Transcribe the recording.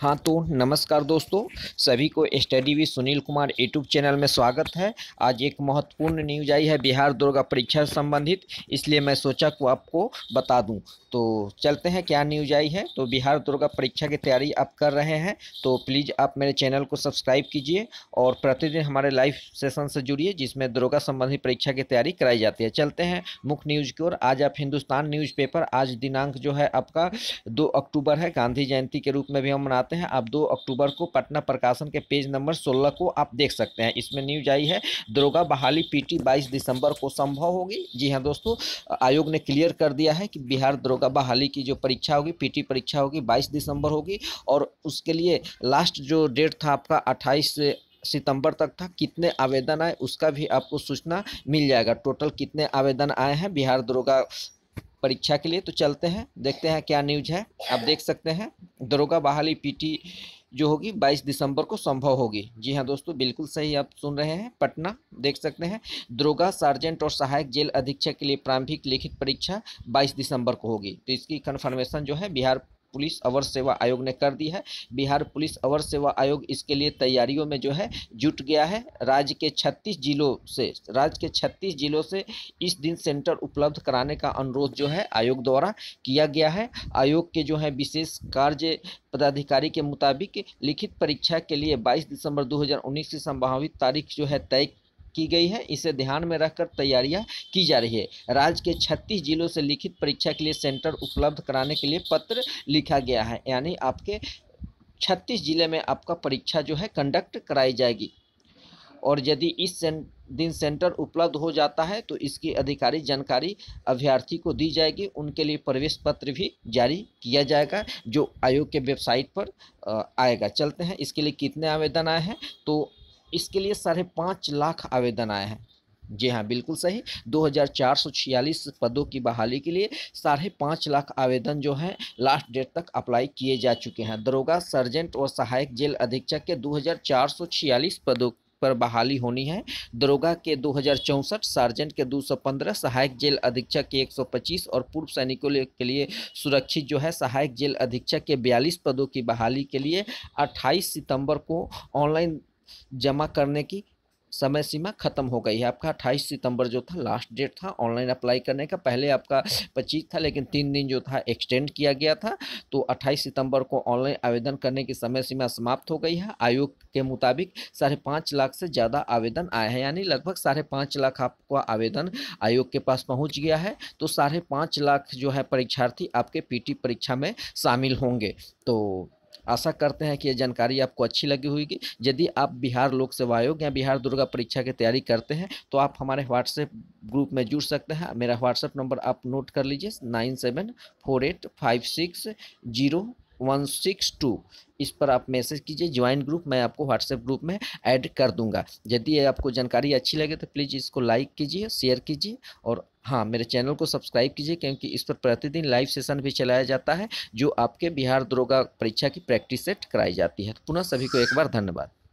हाँ तो नमस्कार दोस्तों सभी को study V Sunil Kumar YouTube channel में स्वागत है आज एक महत्वपूर्ण न्यूज आई है बिहार दुर्गा परीक्षा से संबंधित इसलिए मैं सोचा को आपको बता दूं तो चलते हैं क्या न्यूज आई है तो बिहार दुर्गा परीक्षा की तैयारी आप कर रहे हैं तो प्लीज़ आप मेरे चैनल को सब्सक्राइब कीजिए और प्रतिदिन हमारे लाइव सेशन से जुड़िए जिसमें दुर्गा संबंधी परीक्षा की तैयारी कराई जाती है चलते हैं मुख्य न्यूज़ की ओर आज आप हिंदुस्तान न्यूज़ आज दिनांक जो है आपका दो अक्टूबर है गांधी जयंती के रूप में भी हम मनाते चाहते हैं आप दो अक्टूबर को पटना प्रकाशन के पेज नंबर सोलह को आप देख सकते हैं इसमें न्यूज आई है दरोगा बहाली पी टी दिसंबर को संभव होगी जी हाँ दोस्तों आयोग ने क्लियर कर दिया है कि बिहार दरोगा बहाली की जो परीक्षा होगी पीटी परीक्षा होगी बाईस दिसंबर होगी और उसके लिए लास्ट जो डेट था आपका अट्ठाईस सितंबर तक था कितने आवेदन आए उसका भी आपको सूचना मिल जाएगा टोटल कितने आवेदन आए हैं बिहार दरोगा परीक्षा के लिए तो चलते हैं देखते हैं क्या न्यूज है आप देख सकते हैं दरोगा बहाली पीटी जो होगी 22 दिसंबर को संभव होगी जी हाँ दोस्तों बिल्कुल सही आप सुन रहे हैं पटना देख सकते हैं दरोगा सार्जेंट और सहायक जेल अधीक्षक के लिए प्रारंभिक लिखित परीक्षा 22 दिसंबर को होगी तो इसकी कन्फर्मेशन जो है बिहार पुलिस अवर सेवा आयोग ने कर दी है बिहार पुलिस अवर सेवा आयोग इसके लिए तैयारियों में जो है जुट गया है राज्य के छत्तीस जिलों से राज्य के छत्तीस जिलों से इस दिन सेंटर उपलब्ध कराने का अनुरोध जो है आयोग द्वारा किया गया है आयोग के जो है विशेष कार्य पदाधिकारी के मुताबिक लिखित परीक्षा के लिए 22 दिसंबर 2019 की संभावित तारीख जो है तय की गई है इसे ध्यान में रखकर तैयारियां की जा रही है राज्य के 36 जिलों से लिखित परीक्षा के लिए सेंटर उपलब्ध कराने के लिए पत्र लिखा गया है यानी आपके 36 जिले में आपका परीक्षा जो है कंडक्ट कराई जाएगी और यदि इस सें, दिन सेंटर उपलब्ध हो जाता है तो इसकी अधिकारी जानकारी अभ्यर्थी को दी जाएगी उनके लिए प्रवेश पत्र भी जारी किया जाएगा जो आयोग के वेबसाइट पर आएगा चलते हैं इसके लिए कितने आवेदन आए हैं तो इसके लिए साढ़े पाँच लाख आवेदन आए हैं जी हाँ बिल्कुल सही दो पदों की बहाली के लिए साढ़े पाँच लाख आवेदन जो हैं लास्ट डेट तक अप्लाई किए जा चुके हैं दरोगा सर्जेंट और सहायक जेल अधीक्षक के दो पदों पर बहाली होनी है दरोगा के दो सार्जेंट के 215 सहायक जेल अधीक्षक के 125 और पूर्व सैनिकों के लिए सुरक्षित जो है सहायक जेल अधीक्षक के 42 पदों की बहाली के लिए 28 सितंबर को ऑनलाइन जमा करने की समय सीमा खत्म हो गई है आपका 28 सितंबर जो था लास्ट डेट था ऑनलाइन अप्लाई करने का पहले आपका 25 था लेकिन तीन दिन जो था एक्सटेंड किया गया था तो 28 सितंबर को ऑनलाइन आवेदन करने की समय सीमा समाप्त हो गई है आयोग के मुताबिक साढ़े पाँच लाख से ज़्यादा आवेदन आए हैं यानी लगभग साढ़े पाँच लाख आपका आवेदन आयोग के पास पहुँच गया है तो साढ़े पाँच लाख जो है परीक्षार्थी आपके पी परीक्षा में शामिल होंगे तो आशा करते हैं कि ये जानकारी आपको अच्छी लगी होगी यदि आप बिहार लोक सेवा आयोग या बिहार दुर्गा परीक्षा की तैयारी करते हैं तो आप हमारे व्हाट्सएप ग्रुप में जुड़ सकते हैं मेरा व्हाट्सएप नंबर आप नोट कर लीजिए nine seven four eight five six zero one six two इस पर आप मैसेज कीजिए ज्वाइन ग्रुप मैं आपको व्हाट्सएप ग्रुप में ऐड कर दूंगा यदि आपको जानकारी अच्छी लगे तो प्लीज़ इसको लाइक कीजिए शेयर कीजिए और हाँ मेरे चैनल को सब्सक्राइब कीजिए क्योंकि इस पर प्रतिदिन लाइव सेशन भी चलाया जाता है जो आपके बिहार दरोगा परीक्षा की प्रैक्टिस सेट कराई जाती है तो पुनः सभी को एक बार धन्यवाद